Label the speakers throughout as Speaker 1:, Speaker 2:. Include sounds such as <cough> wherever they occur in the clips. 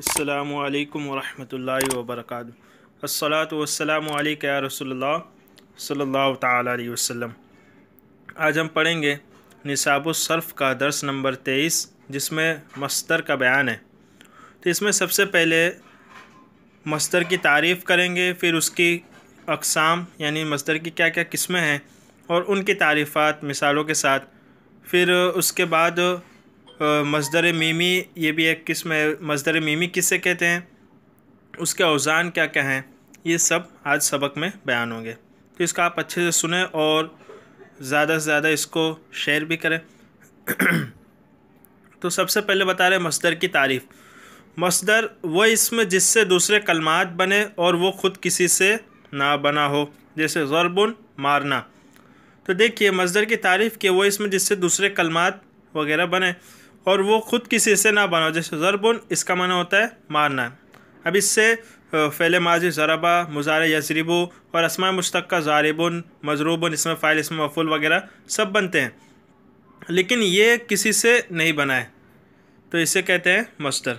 Speaker 1: अल्लाम वरहमल वबरक अस्सलात वसलाम या सल्ला वसम आज हम पढ़ेंगे निसाबुलसरफ़ का दर्स नंबर तेईस जिसमें मस्तर का बयान है तो इसमें सबसे पहले मस्तर की तारीफ़ करेंगे फिर उसकी अकसाम यानी मस्तर की क्या क्या किस्में हैं और उनकी तारीफ़ात मिसालों के साथ फिर उसके बाद मजदर मीमी ये भी एक किस्म है मजदर मीमी किससे कहते हैं उसके औजान क्या क्या हैं ये सब आज सबक में बयान होंगे तो इसका आप अच्छे से सुने और ज़्यादा से ज़्यादा इसको शेयर भी करें <clears throat> तो सबसे पहले बता रहे मसदर की तारीफ़ मसदर वह इसम जिससे दूसरे कलमात बने और वो ख़ुद किसी से ना बना हो जैसे ज़रबुन मारना तो देखिए मसदर की तारीफ़ के वो इसमें जिससे दूसरे कलमात वगैरह बने और वो ख़ुद किसी से ना बनाओ जैसे ज़रबुन इसका माना होता है मारना अब इससे फैले माजी ज़रबा मुजार यसरिबू और असमा मुश्तक का ज़ारिबुन मजरूबन इसमें फ़ाइल इसमें वफुल वगैरह सब बनते हैं लेकिन ये किसी से नहीं बना है तो इसे कहते हैं मस्तर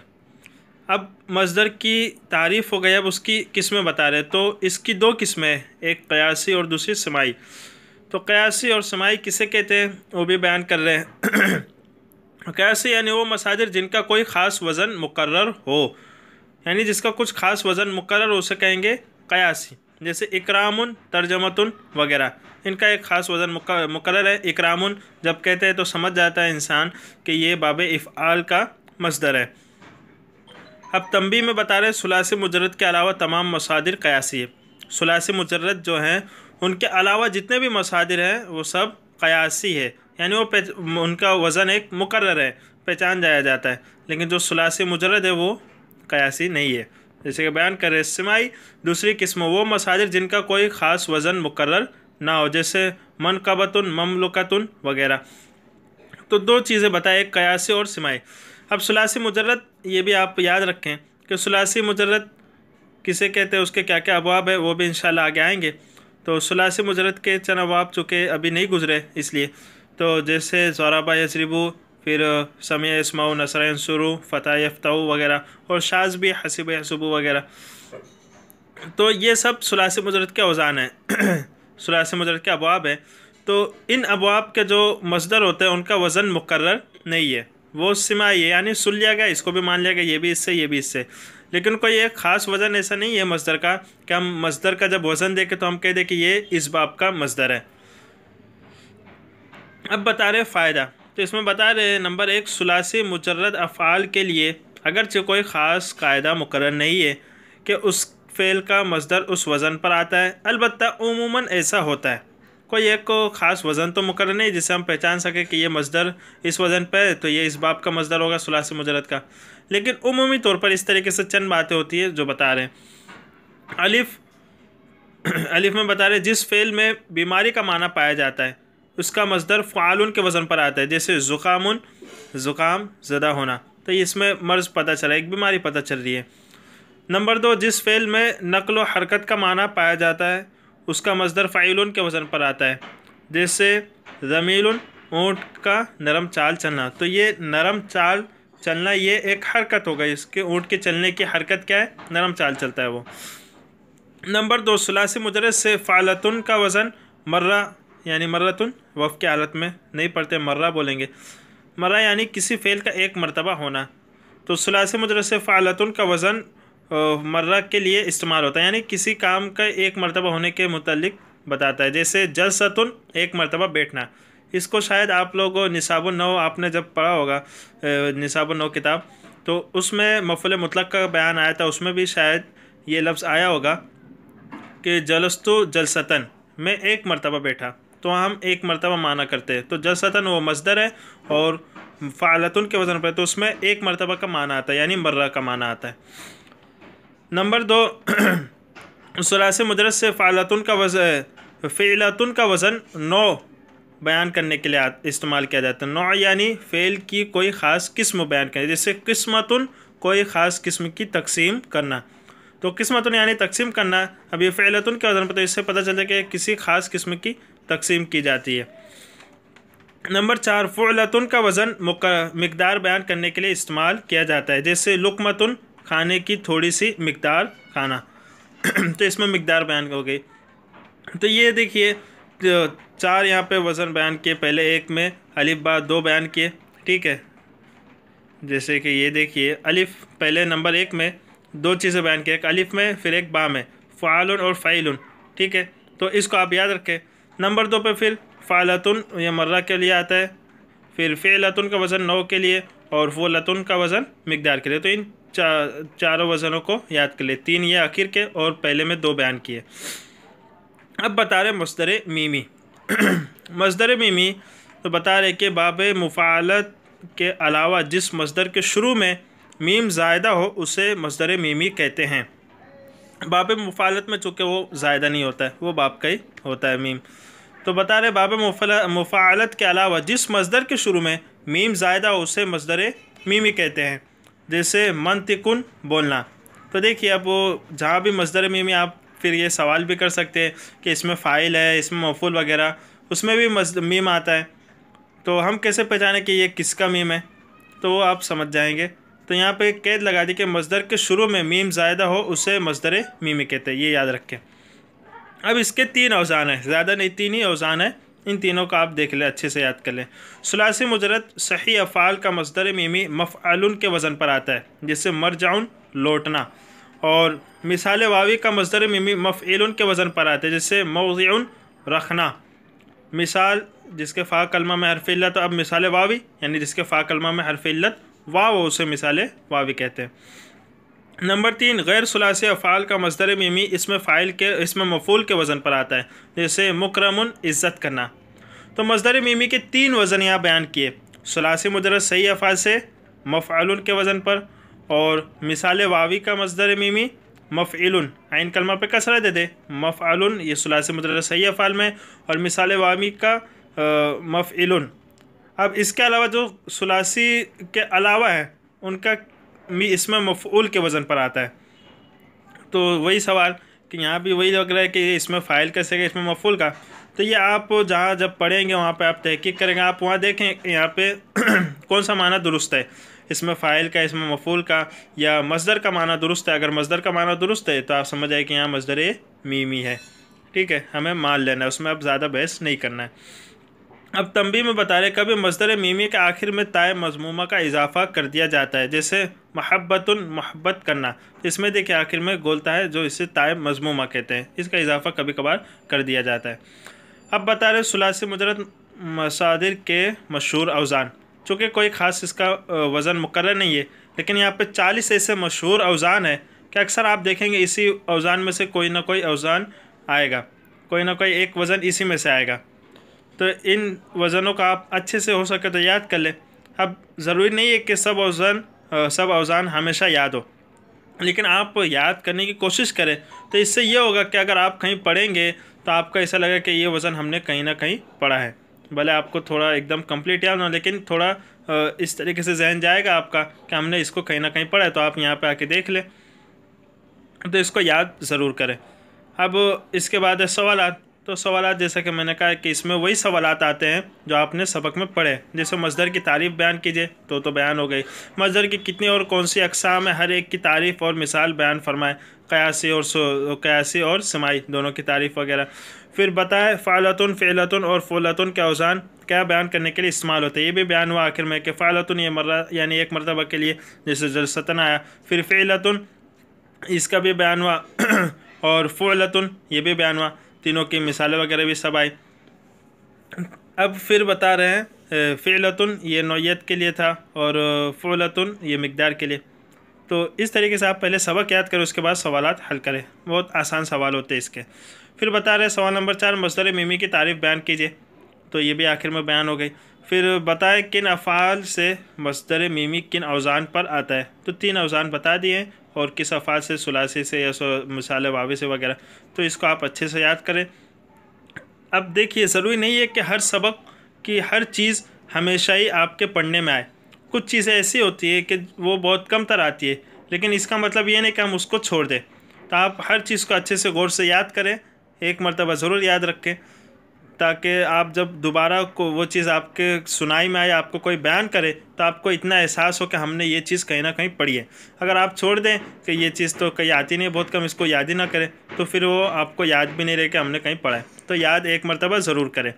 Speaker 1: अब मजदर की तारीफ़ हो गई अब उसकी किस्में बता रहे तो इसकी दो किस्में एक क़यासी और दूसरी समाई तो क़यासी और समाई किसे कहते हैं वो भी बयान कर रहे हैं तो कैसे यानी वो मसाजिर जिनका कोई ख़ास वज़न मुकर हो यानी जिसका कुछ ख़ास वज़न मुकर उसे कहेंगे कयासी जैसे इकराम तर्जमतन वगैरह इनका एक ख़ास वज़न मुकर है इकराम जब कहते हैं तो समझ जाता है इंसान कि ये बाब इफ़ाल का मजदर है अब तंबी में बता रहे सुलास मुजरद के अलावा तमाम मसादिर कयासी है सुलास मुजरद जो हैं उनके अलावा जितने भी मसादिर हैं वो सब कयासी है यानी वो उनका वज़न एक मुकर है पहचान जाया जाता है लेकिन जो सलासी मुजरद है वो कयासी नहीं है जैसे कि बयान करें सिमाई दूसरी किस्म वो मसाजिर जिनका कोई ख़ास वज़न मुकर ना हो जैसे मनकबतन ममलकतन वगैरह तो दो चीज़ें बताएं एक कयासी और सिमाई अब सलासी मुजरत ये भी आप याद रखें कि सलासी मुजरत किसे कहते हैं उसके क्या क्या अबाब है वो भी इन आगे आएंगे तो सलासी मुजरत के चंद अबाब चूँकि अभी नहीं गुजरे इसलिए तो जैसे जोराबा यजरिबू फिर समय इसमाऊ नसरैन शुरू फ़तेह यफ्ताऊ वगैरह और शाज भी हसीब हसबू वगैरह तो ये सब सलास मजरत के अवजान हैं <clears throat> सलास मजरत के अबवाब हैं तो इन अबाब के जो मजदर होते हैं उनका वज़न मुकर नहीं है वो सिमाई है यानी सुन लिया गया इसको भी मान लिया गया ये भी इससे ये भी इससे लेकिन कोई एक ख़ास वज़न ऐसा नहीं है मजदर का कि हम मजदर का जब वज़न देखें तो हम कह दें कि ये इस बाब का मजदर है अब बता रहे फ़ायदा तो इसमें बता रहे हैं नंबर एक सलासी मुजरद अफ़ाल के लिए अगरचे कोई ख़ास कायदा मुकर नहीं है कि उस फ़ेल का मजदर उस वज़न पर आता है अलबत् उमूमा ऐसा होता है कोई एक को ख़ास वज़न तो मुकर नहीं जिससे हम पहचान सकें कि ये मजदर इस वज़न पर है तो ये इस बाप का मजदर होगा सलासी मुजरत का लेकिन अमूमी तौर पर इस तरीके से चंद बातें होती है जो बता रहे हैं अलिफ अलिफ में बता रहे जिस फ़ेल में बीमारी का माना पाया जाता है उसका मजदर फ़ालन के वज़न पर आता है जैसे ज़ुकाम ज़ुकाम ज़दा होना तो इसमें मर्ज़ पता चला एक बीमारी पता चल रही है नंबर दो जिस फ़ेल में नकल व हरकत का माना पाया जाता है उसका मजदर फ़ाइल के वज़न पर आता है जैसे ज़मील ऊँट का नरम चाल चलना तो ये नरम चाल चलना ये एक हरकत होगा इसके ऊँट के चलने की हरकत क्या है नरम चाल चलता है वो नंबर दो सलासी मुजरस से फ़ालतुन का वज़न मर्रा यानी मर्रत वफ़ के हालत में नहीं पढ़ते मर्रा बोलेंगे मर्रा यानी किसी फ़ेल का एक मरतबा होना तो सलास मुदरस फ़ालतुन का वज़न मर्रा के लिए इस्तेमाल होता है यानी किसी काम का एक मरतबा होने के मतलब बताता है जैसे जलसतुन एक मरतबा बैठना इसको शायद आप लोगों निसाब नौ आपने जब पढ़ा होगा निसाब नौ किताब तो उसमें मफल मतलब का बयान आया था उसमें भी शायद ये लफ्ज़ आया होगा कि जलस्तु जलसतन में एक मरतबा बैठा तो हम एक मरतबा माना करते हैं तो जसतन वो मजदर है और फ़ालतुन के वजन पर तो उसमें एक मरतबा का माना आता है यानी मर्रा का माना आता है नंबर दो <clears throat> सलास मदरस से फ़ालतुन का वजन फ़ेलतन का वज़न नौ बयान करने के लिए इस्तेमाल किया जाता है नौ यानी फ़ेल की कोई ख़ास किस्म बयान करें जैसे किस्मतन कोई ख़ास किस्म की तकसीम करना तो किस्मतन यानी तकसीम करना अब ये के वजन पर तो इससे पता चलता है कि किसी ख़ास किस्म की तकसीम की जाती है नंबर चार फ़ुलतुन का वज़न मकदार बयान करने के लिए इस्तेमाल किया जाता है जैसे लुकमतुन खाने की थोड़ी सी मकदार खाना <clears throat> तो इसमें मकदार बयान हो गई तो ये देखिए चार यहाँ पे वज़न बयान किए पहले एक में अलिफ बा दो बयान किए ठीक है जैसे कि ये देखिए अलिफ पहले नंबर एक में दो चीज़ें बयान किए एक अलिफ में फिर एक बा में फालन और फ़ाइल ठीक है तो इसको आप याद रखें नंबर दो पे फिर फ़ालतुन ये मर्रा के लिए आता है फिर फ़ेलतुन का वज़न नौ के लिए और वो लतुन का वज़न मकदार के लिए तो इन चा चारों वज़नों को याद कर लिए तीन ये आखिर के और पहले में दो बयान किए अब बता रहे मजदर मीमी <clears throat> मजदर मीमी तो बता रहे कि बाब मुफालत के अलावा जिस मजदर के शुरू में मीम जायदा हो उसे मजदर मीमी कहते हैं बाप मुफालत में चूँकि वो जायदा नहीं होता है वो बाप का ही होता है मीम तो बता रहे बाप मुफालत के अलावा जिस मजदर के शुरू में मीम जायदा हो उसे मजदर ही कहते हैं जैसे मनतिकुन बोलना तो देखिए अब वो जहाँ भी मजदर मीमी आप फिर ये सवाल भी कर सकते हैं कि इसमें फ़ाइल है इसमें मफूल वगैरह उसमें भी मज मीम आता है तो हम कैसे पहचाने कि ये किसका मीम है तो वो आप समझ जाएंगे तो यहाँ पे कैद लगा दी कि मजदर के शुरू में मीम ज्यादा हो उसे मजदर मीम कहते हैं ये याद रखें अब इसके तीन अवजान हैं ज़्यादा नहीं तीन ही अवजान हैं इन तीनों का आप देख लें अच्छे से याद कर लें सलासी मुजरत सही अफ़ाल का मजदर मीमी मफ़ाल के वज़न पर आता है जिससे मर जाऊन लौटना और मिसाल वावी का मजदर मीमी मफ़ाल के वज़न पर आता है जिससे मौजून रखना मिसाल जिसके फ़ा कलमा में हरफ तो अब मिसाल वावी यानी जिसके फ़ा कलमा में हरफ वाह व उसे मिसाल वावी कहते हैं नंबर तीन गैर सलास अफ़ाल का मजदर मीमी इसमें फ़ाइल के इसमें मफूल के वज़न पर आता है जैसे मुकरमन इज़्ज़त करना तो मजदर मीमी के तीन वज़न यहाँ बयान किए सलासी मुदरस सही अफ़ाज से मफ़ल के वज़न पर और मिसाल वावी का मजदर मीमी मफ़ल आइन कलमा पर कसरा दे दे मफ़ल ये सलासी मुदरस सही अफ़ाल में और मिसाल वावी का मफ़िल अब इसके अलावा जो सलासी के अलावा है उनका इसमें मफूल के वज़न पर आता है तो वही सवाल कि यहाँ भी वही लग रहा है कि इसमें फ़ाइल कैसे गए इसमें मफूल का तो ये आप जहाँ जब पढ़ेंगे वहाँ पे आप तहकीक करेंगे आप वहाँ देखें यहाँ पे <clears throat> कौन सा माना दुरुस्त है इसमें फ़ाइल का इसमें मफूल का या मजदर का माना दुरुस्त है अगर मजदर का माना दुरुस्त है तो आप समझ आए कि यहाँ मजदर मीमी है ठीक है हमें मान लेना है उसमें अब ज़्यादा बहस नहीं करना है अब तंबी में बता रहे कभी मजदर मीमी के आखिर में ताय मजमूमा का इजाफा कर दिया जाता है जैसे महब्बतन महब्बत करना इसमें देखिए आखिर में गोलता है जो इसे ताय मजमूमा कहते हैं इसका इजाफा कभी कभार कर दिया जाता है अब बता रहे सलासी मुजरत मसादिर के मशहूर अवजान चूँकि कोई ख़ास इसका वज़न मुकर नहीं है लेकिन यहाँ पर चालीस ऐसे मशहूर अवजान है कि अक्सर आप देखेंगे इसी अवजान में से कोई ना कोई अवजान आएगा कोई ना कोई एक वज़न इसी में से आएगा तो इन वज़नों का आप अच्छे से हो सके तो याद कर लें अब ज़रूरी नहीं है कि सब अवज़न सब अवज़ान हमेशा याद हो लेकिन आप याद करने की कोशिश करें तो इससे यह होगा कि अगर आप कहीं पढ़ेंगे तो आपका ऐसा लगेगा कि ये वज़न हमने कहीं ना कहीं पढ़ा है भले आपको थोड़ा एकदम कम्प्लीट याद हो लेकिन थोड़ा इस तरीके से जहन जाएगा आपका कि हमने इसको कहीं ना कहीं पढ़ा है तो आप यहाँ पर आके देख लें तो इसको याद ज़रूर करें अब इसके बाद सवाल तो सवाल जैसा कि मैंने कहा कि इसमें वही सवाल आते हैं जो आपने सबक में पढ़े जैसे मजदर की तारीफ़ बयान कीजिए तो तो बयान हो गई मजदर की कितनी और कौन सी अकसाम है हर एक की तारीफ़ और मिसाल बयान फरमाए कयासी और कयासी और समाई दोनों की तारीफ़ वगैरह फिर बताएं फ़ालतुन फ़ैलतुन और फ़ोलतुन के अवसान क्या बयान करने के लिए इस्तेमाल होते हैं ये भी बयान हुआ आखिर में कि फ़ालतन ये मर्रा यानी एक मरतबा के लिए जैसे जलसतन आया फिर फ़ैलतुन इसका भी बयान हुआ <clears throat> और फ़ोलतुन ये भी बयान हुआ तीनों की मिसालें वगैरह भी सब आई अब फिर बता रहे हैं फ़िलतन ये नौीयत के लिए था और फ़लतन ये मकदार के लिए तो इस तरीके से आप पहले सबक याद करें उसके बाद सवाल हल करें बहुत आसान सवाल होते हैं इसके फिर बता रहे सवाल नंबर चार मजदर मिमी की तारीफ़ बयान कीजिए तो ये भी आखिर में बयान हो गई फिर बताएं किन अफ़ाल से मजदर मिमी किन अवजान पर आता है तो तीन अवजान बता दिए और किस अफाज से सलासे से या मिसाल वावे से वगैरह तो इसको आप अच्छे से याद करें अब देखिए ज़रूरी नहीं है कि हर सबक की हर चीज़ हमेशा ही आपके पढ़ने में आए कुछ चीज़ें ऐसी होती है कि वो बहुत कम तर आती है लेकिन इसका मतलब ये नहीं कि हम उसको छोड़ दें तो आप हर चीज़ को अच्छे से गौर से याद करें एक मरतबा ज़रूर याद रखें ताकि आप जब दोबारा को वो चीज़ आपके सुनाई में आए आपको कोई बयान करे तो आपको इतना एहसास हो कि हमने ये चीज़ कहीं ना कहीं पढ़ी है अगर आप छोड़ दें कि ये चीज़ तो कहीं आती नहीं बहुत कम इसको याद ही ना करें तो फिर वो आपको याद भी नहीं रहे कि हमने कहीं पढ़ा है तो याद एक मरतबा ज़रूर करें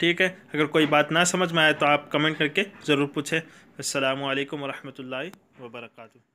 Speaker 1: ठीक है अगर कोई बात ना समझ में आए तो आप कमेंट करके ज़रूर पूछें असल वरहमल वर्का